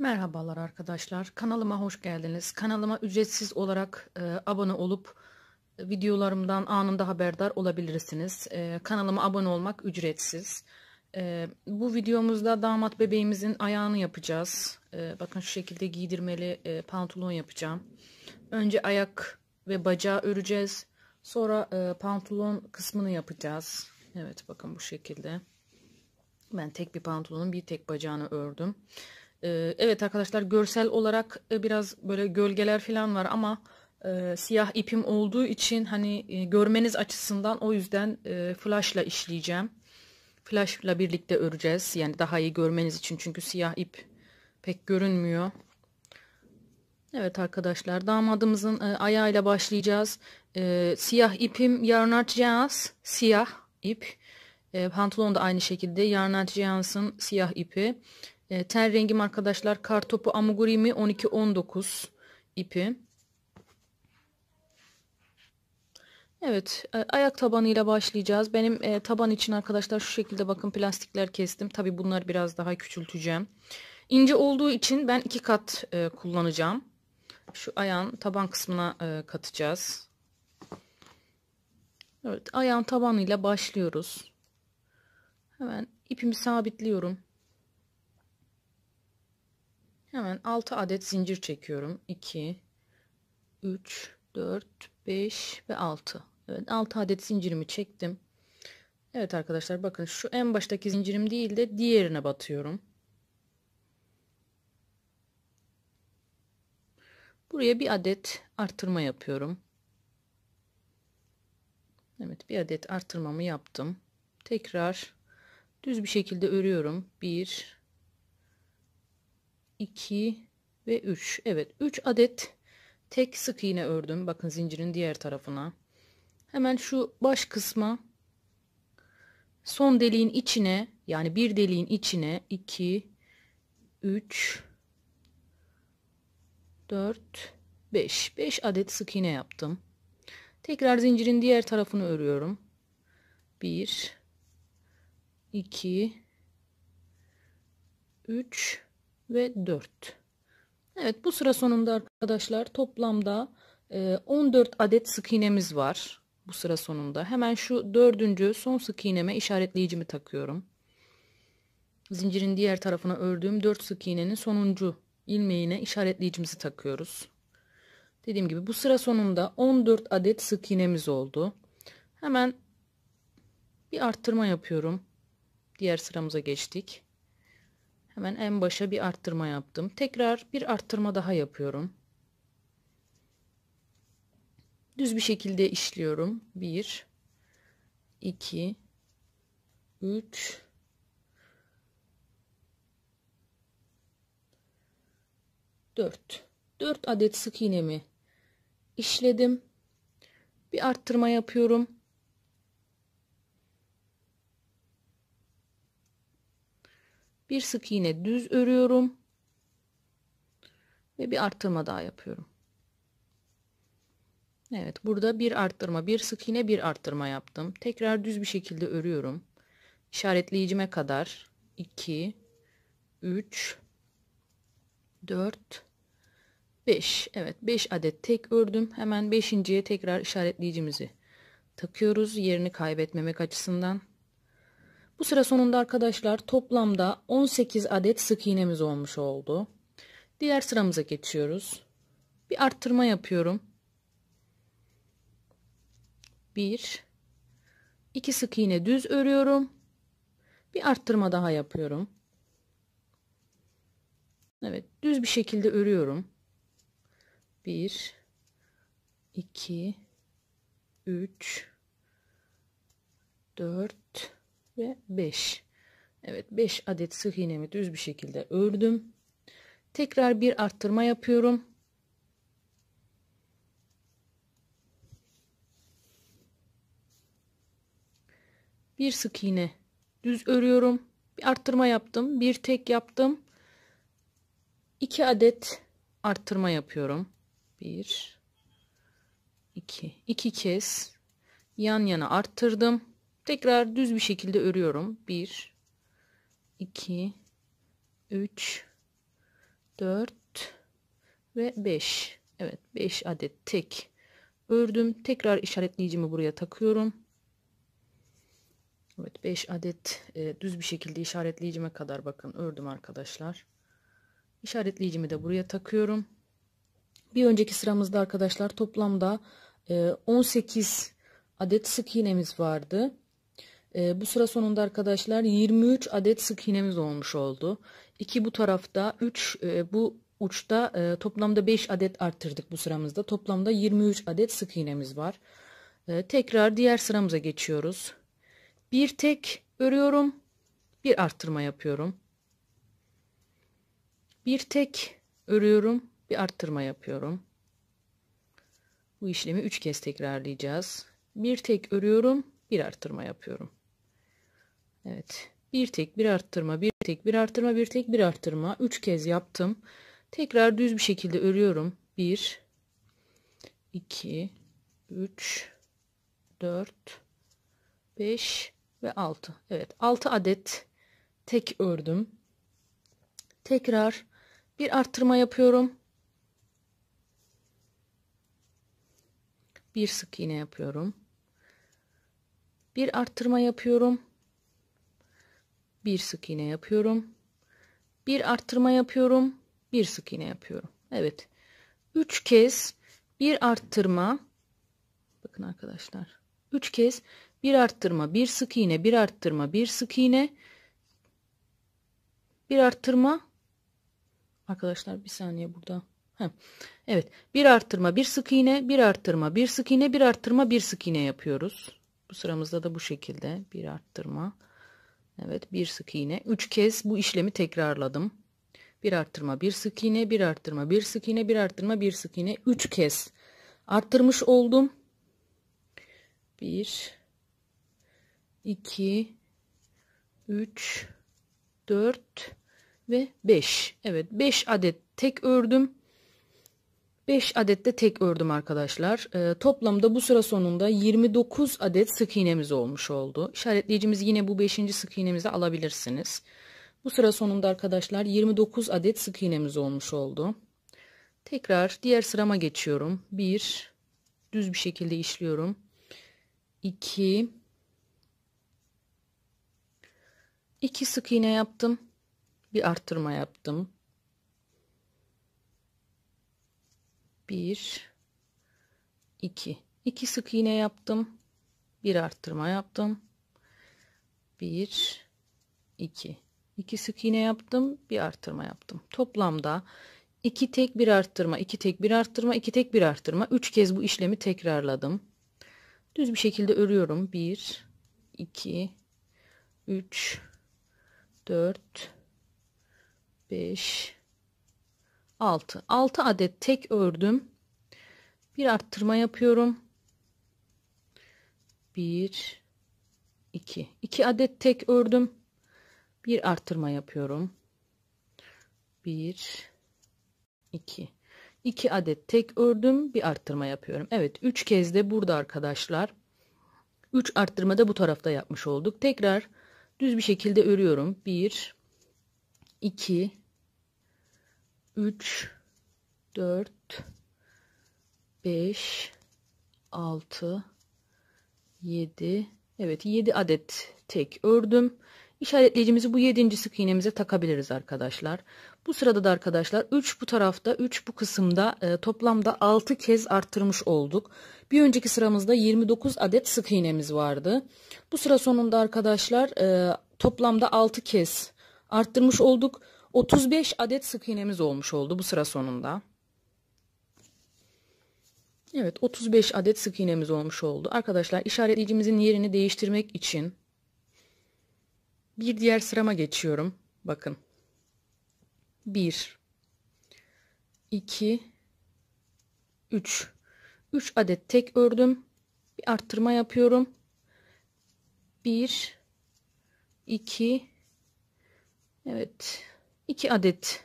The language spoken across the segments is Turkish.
Merhabalar arkadaşlar. Kanalıma hoş geldiniz. Kanalıma ücretsiz olarak e, abone olup e, videolarımdan anında haberdar olabilirsiniz. E, kanalıma abone olmak ücretsiz. E, bu videomuzda damat bebeğimizin ayağını yapacağız. E, bakın şu şekilde giydirmeli e, pantolon yapacağım. Önce ayak ve bacağı öreceğiz. Sonra e, pantolon kısmını yapacağız. Evet bakın bu şekilde. Ben tek bir pantolonun bir tek bacağını ördüm. Ee, evet arkadaşlar görsel olarak e, biraz böyle gölgeler falan var ama e, siyah ipim olduğu için hani e, görmeniz açısından o yüzden e, flashla işleyeceğim. Flashla birlikte öreceğiz. Yani daha iyi görmeniz için çünkü siyah ip pek görünmüyor. Evet arkadaşlar damadımızın e, ayağıyla başlayacağız. E, siyah ipim yarın açacağız. Siyah ip. E, pantolon da aynı şekilde yarın açacağızın siyah ipi. E, ten rengim arkadaşlar kartopu amigurumi 12-19 ipi. Evet e, ayak tabanıyla başlayacağız. Benim e, taban için arkadaşlar şu şekilde bakın plastikler kestim. Tabi bunları biraz daha küçülteceğim. İnce olduğu için ben iki kat e, kullanacağım. Şu ayağın taban kısmına e, katacağız. Evet ayağın tabanıyla başlıyoruz. Hemen ipimi sabitliyorum. Hemen 6 adet zincir çekiyorum. 2, 3, 4, 5 ve 6. Evet 6 adet zincirimi çektim. Evet arkadaşlar bakın şu en baştaki zincirim değil de diğerine batıyorum. Buraya bir adet artırma yapıyorum. Evet bir adet artırmamı yaptım. Tekrar düz bir şekilde örüyorum. 1 2 ve 3. Evet 3 adet tek sık iğne ördüm. Bakın zincirin diğer tarafına. Hemen şu baş kısma son deliğin içine yani bir deliğin içine 2 3 4 5 5 adet sık iğne yaptım. Tekrar zincirin diğer tarafını örüyorum. 1 2 3 ve 4. Evet bu sıra sonunda arkadaşlar toplamda 14 e, adet sık iğnemiz var. Bu sıra sonunda hemen şu dördüncü son sık iğneme işaretleyicimi takıyorum. Zincirin diğer tarafına ördüğüm 4 sık iğnenin sonuncu ilmeğine işaretleyicimizi takıyoruz. Dediğim gibi bu sıra sonunda 14 adet sık iğnemiz oldu. Hemen bir arttırma yapıyorum. Diğer sıramıza geçtik. Hemen en başa bir arttırma yaptım. Tekrar bir arttırma daha yapıyorum. Düz bir şekilde işliyorum. 1 2 3 4 4 adet sık iğnemi işledim. Bir arttırma yapıyorum. bir sık iğne düz örüyorum ve bir arttırma daha yapıyorum Evet burada bir arttırma bir sık iğne bir arttırma yaptım tekrar düz bir şekilde örüyorum işaretleyicime kadar 2 3 4 5 Evet 5 adet tek ördüm hemen 5.ye tekrar işaretleyicimizi takıyoruz yerini kaybetmemek açısından bu sıra sonunda arkadaşlar toplamda 18 adet sık iğnemiz olmuş oldu. Diğer sıramıza geçiyoruz. Bir arttırma yapıyorum. 1 2 sık iğne düz örüyorum. Bir arttırma daha yapıyorum. Evet, düz bir şekilde örüyorum. 1 2 3 4 ve 5. Evet 5 adet sık iğnemi düz bir şekilde ördüm. Tekrar bir arttırma yapıyorum. Bir sık iğne düz örüyorum. Bir arttırma yaptım. Bir tek yaptım. 2 adet arttırma yapıyorum. 1 2 2 kez yan yana arttırdım. Tekrar düz bir şekilde örüyorum. 1 2 3 4 ve 5. Evet 5 adet tek ördüm. Tekrar işaretleyicimi buraya takıyorum. Evet 5 adet e, düz bir şekilde işaretleyicime kadar bakın ördüm arkadaşlar. İşaretleyicimi de buraya takıyorum. Bir önceki sıramızda arkadaşlar toplamda e, 18 adet sık iğnemiz vardı. E, bu sıra sonunda arkadaşlar 23 adet sık iğnemiz olmuş oldu. 2 bu tarafta 3 e, bu uçta e, toplamda 5 adet arttırdık bu sıramızda. Toplamda 23 adet sık iğnemiz var. E, tekrar diğer sıramıza geçiyoruz. Bir tek örüyorum. Bir arttırma yapıyorum. Bir tek örüyorum. Bir arttırma yapıyorum. Bu işlemi 3 kez tekrarlayacağız. Bir tek örüyorum. Bir arttırma yapıyorum. Evet. Bir tek bir arttırma, bir tek bir arttırma, bir tek bir arttırma. Üç kez yaptım. Tekrar düz bir şekilde örüyorum. Bir, iki, üç, dört, beş ve altı. Evet. Altı adet tek ördüm. Tekrar bir arttırma yapıyorum. Bir sık iğne yapıyorum. Bir arttırma yapıyorum bir sık iğne yapıyorum. Bir arttırma yapıyorum. Bir sık iğne yapıyorum. Evet. 3 kez bir arttırma. Bakın arkadaşlar. 3 kez bir arttırma, bir sık iğne, bir arttırma, bir sık iğne. Bir arttırma. Arkadaşlar bir saniye burada. Heh. Evet. Bir arttırma, bir sık iğne, bir arttırma, bir sık iğne, bir arttırma, bir sık iğne yapıyoruz. Bu sıramızda da bu şekilde bir arttırma, Evet bir sık iğne. 3 kez bu işlemi tekrarladım. Bir arttırma bir sık iğne, bir arttırma bir sık iğne, bir arttırma bir sık iğne 3 kez arttırmış oldum. 1 2 3 4 ve 5. Evet 5 adet tek ördüm. 5 adet de tek ördüm arkadaşlar. E, toplamda bu sıra sonunda 29 adet sık iğnemiz olmuş oldu. İşaretleyicimiz yine bu 5. sık iğnemizi alabilirsiniz. Bu sıra sonunda arkadaşlar 29 adet sık iğnemiz olmuş oldu. Tekrar diğer sırama geçiyorum. 1 düz bir şekilde işliyorum. 2 2 sık iğne yaptım. Bir arttırma yaptım. 1 2 2 sık iğne yaptım. Bir arttırma yaptım. 1 2 2 sık iğne yaptım. Bir arttırma yaptım. Toplamda 2 tek bir arttırma, 2 tek bir arttırma, 2 tek bir arttırma. 3 kez bu işlemi tekrarladım. Düz bir şekilde örüyorum. 1 2 3 4 5 6 6 adet tek ördüm bir arttırma yapıyorum 1 2 2 adet tek ördüm bir arttırma yapıyorum 1 2 2 adet tek ördüm bir arttırma yapıyorum Evet 3 kez de burada arkadaşlar 3 arttırma da bu tarafta yapmış olduk tekrar düz bir şekilde örüyorum 1 2 3 4 5 6 7 Evet 7 adet tek ördüm. İşaretleyicimizi bu 7. sık iğnemize takabiliriz arkadaşlar. Bu sırada da arkadaşlar 3 bu tarafta 3 bu kısımda e, toplamda 6 kez arttırmış olduk. Bir önceki sıramızda 29 adet sık iğnemiz vardı. Bu sıra sonunda arkadaşlar e, toplamda 6 kez arttırmış olduk. 35 adet sık iğnemiz olmuş oldu bu sıra sonunda. Evet 35 adet sık iğnemiz olmuş oldu. Arkadaşlar işaretleyicimizin yerini değiştirmek için bir diğer sırama geçiyorum. Bakın. 1 2 3 3 adet tek ördüm. Bir arttırma yapıyorum. 1 2 Evet. 2 adet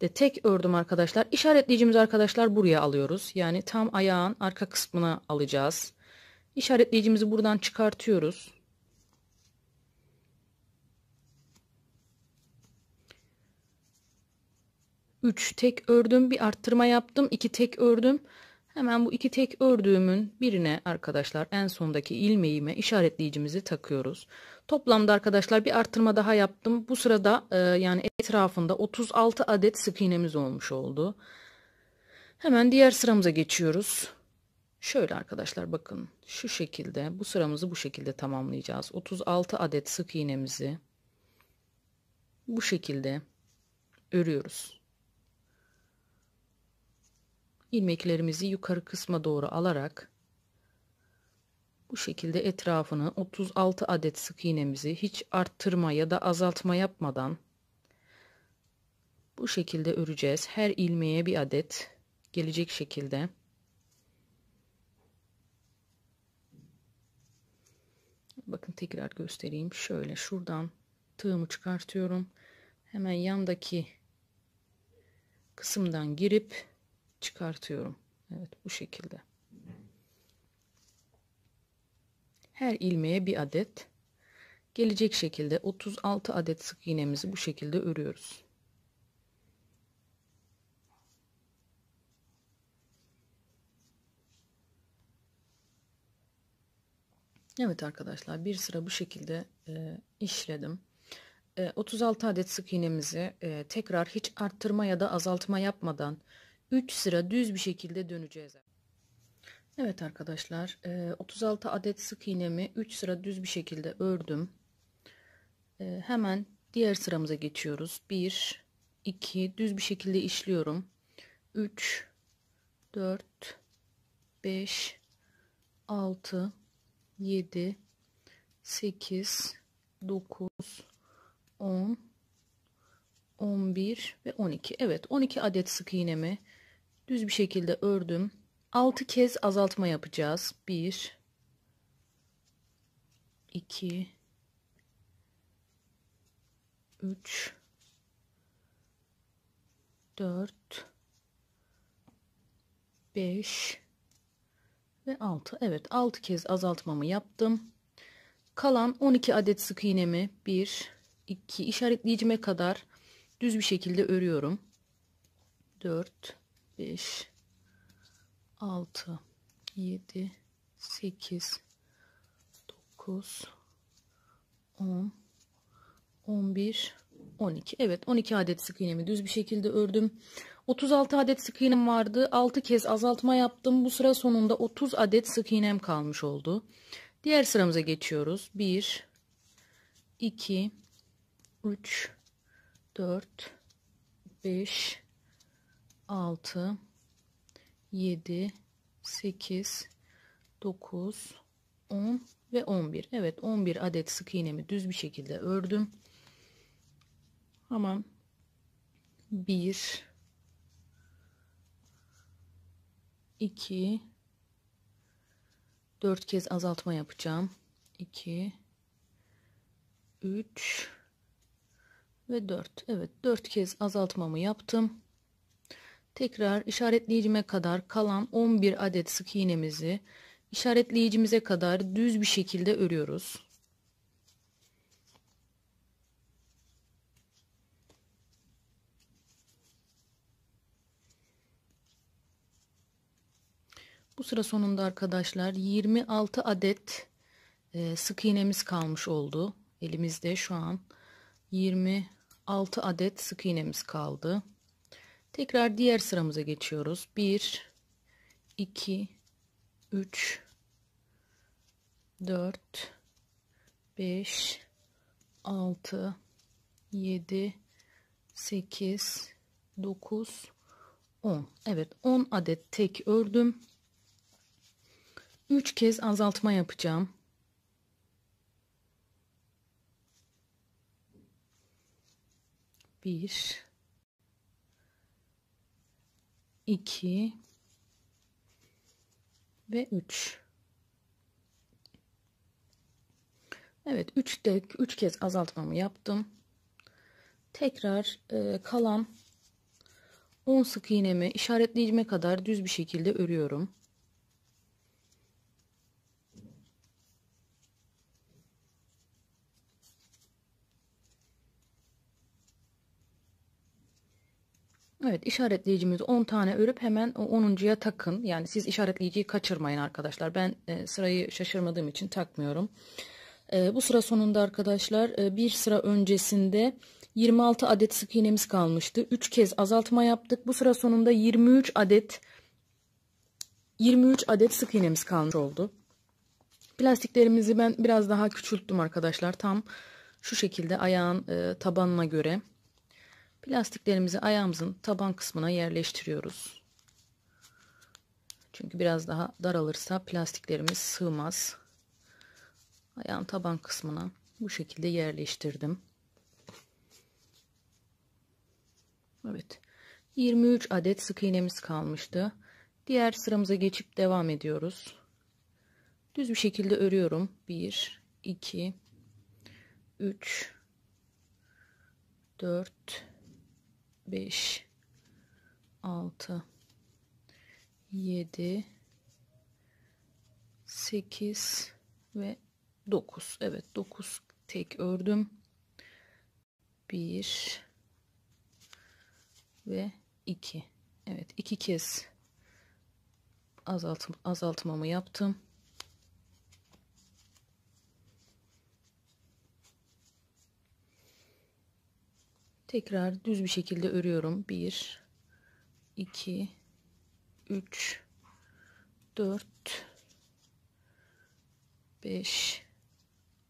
de tek ördüm arkadaşlar. İşaretleyicimiz arkadaşlar buraya alıyoruz. Yani tam ayağın arka kısmına alacağız. İşaretleyicimizi buradan çıkartıyoruz. Üç tek ördüm bir arttırma yaptım iki tek ördüm hemen bu iki tek ördüğümün birine arkadaşlar en sondaki ilmeğime işaretleyicimizi takıyoruz Toplamda arkadaşlar bir artırma daha yaptım. Bu sırada e, yani etrafında 36 adet sık iğnemiz olmuş oldu. Hemen diğer sıramıza geçiyoruz. Şöyle arkadaşlar bakın şu şekilde bu sıramızı bu şekilde tamamlayacağız. 36 adet sık iğnemizi bu şekilde örüyoruz. İlmeklerimizi yukarı kısma doğru alarak bu şekilde etrafını 36 adet sık iğnemizi hiç arttırma ya da azaltma yapmadan bu şekilde öreceğiz. Her ilmeğe bir adet gelecek şekilde. Bakın tekrar göstereyim. Şöyle şuradan tığımı çıkartıyorum. Hemen yandaki kısımdan girip çıkartıyorum. Evet bu şekilde. her ilmeğe bir adet gelecek şekilde 36 adet sık iğnemizi bu şekilde örüyoruz. Evet arkadaşlar bir sıra bu şekilde e, işledim. E, 36 adet sık iğnemizi e, tekrar hiç arttırma ya da azaltma yapmadan 3 sıra düz bir şekilde döneceğiz. Evet arkadaşlar 36 e, adet sık iğnemi 3 sıra düz bir şekilde ördüm. E, hemen diğer sıramıza geçiyoruz. 1, 2 düz bir şekilde işliyorum. 3, 4, 5, 6, 7, 8, 9, 10, 11 ve 12. Evet 12 adet sık iğnemi düz bir şekilde ördüm. 6 kez azaltma yapacağız. 1 2 3 4 5 ve 6. Evet 6 kez azaltmamı yaptım. Kalan 12 adet sık iğnemi 1 2 işaretleyicime kadar düz bir şekilde örüyorum. 4 5 6 7 8 9 10 11 12 evet 12 adet sık iğnemi düz bir şekilde ördüm 36 adet sık iğnem vardı 6 kez azaltma yaptım bu sıra sonunda 30 adet sık iğnem kalmış oldu diğer sıramıza geçiyoruz 1 2 3 4 5 6 7, 8, 9, 10 ve 11. Evet 11 adet sık iğnemi düz bir şekilde ördüm. Hemen 1, 2, 4 kez azaltma yapacağım. 2, 3 ve 4. Evet 4 kez azaltmamı yaptım. Tekrar işaretleyicime kadar kalan 11 adet sık iğnemizi işaretleyicimize kadar düz bir şekilde örüyoruz. Bu sıra sonunda arkadaşlar 26 adet e, sık iğnemiz kalmış oldu. Elimizde şu an 26 adet sık iğnemiz kaldı. Tekrar diğer sıramıza geçiyoruz. 1, 2, 3, 4, 5, 6, 7, 8, 9, 10. Evet 10 adet tek ördüm. 3 kez azaltma yapacağım. Bir, 2 ve 3 Evet 3 de 3 kez azaltmamı yaptım. Tekrar e, kalan 10 sık iğnemi işaretleyicime kadar düz bir şekilde örüyorum. Evet işaretleyicimiz 10 tane örüp hemen o 10.ya takın. Yani siz işaretleyiciyi kaçırmayın arkadaşlar. Ben e, sırayı şaşırmadığım için takmıyorum. E, bu sıra sonunda arkadaşlar e, bir sıra öncesinde 26 adet sık iğnemiz kalmıştı. 3 kez azaltma yaptık. Bu sıra sonunda 23 adet 23 adet sık iğnemiz kalmış oldu. Plastiklerimizi ben biraz daha küçülttüm arkadaşlar. Tam şu şekilde ayağın e, tabanına göre Plastiklerimizi ayağımızın taban kısmına yerleştiriyoruz. Çünkü biraz daha daralırsa plastiklerimiz sığmaz. Ayağın taban kısmına bu şekilde yerleştirdim. Evet. 23 adet sık iğnemiz kalmıştı. Diğer sıramıza geçip devam ediyoruz. Düz bir şekilde örüyorum. 1 2 3 4 5 6 7 8 ve 9 evet 9 tek ördüm 1 ve 2 evet iki kez azaltım azaltmamı yaptım tekrar düz bir şekilde örüyorum 1 2 3 4 5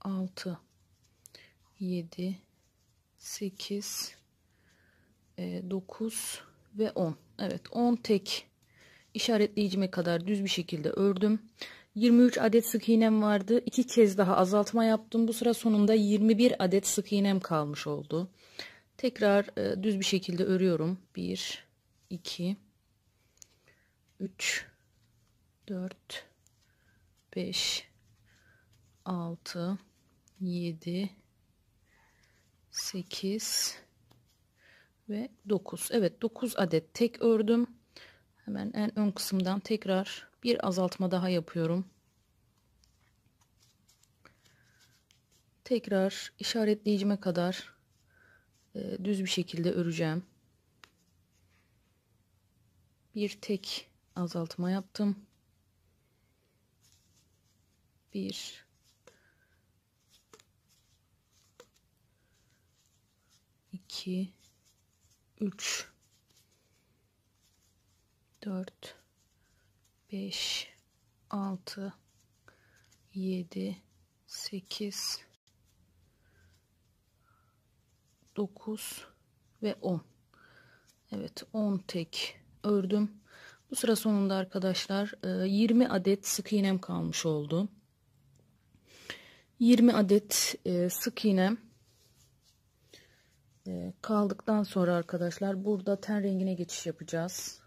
6 7 8 9 ve 10 Evet 10 tek işaretleyicime kadar düz bir şekilde ördüm 23 adet sık iğnem vardı. 2 kez daha azaltma yaptım. Bu sıra sonunda 21 adet sık iğnem kalmış oldu tekrar e, düz bir şekilde örüyorum 1 2 3 4 5 6 7 8 ve 9 Evet 9 adet tek ördüm hemen en ön kısımdan tekrar bir azaltma daha yapıyorum tekrar işaretleyicime kadar ee, düz bir şekilde öreceğim. Bir tek azaltma yaptım. Bir iki üç dört beş altı yedi sekiz 9 ve 10 Evet 10 tek ördüm bu sıra sonunda arkadaşlar 20 e, adet sık iğnem kalmış oldu 20 adet e, sık iğnem e, kaldıktan sonra arkadaşlar burada ten rengine geçiş yapacağız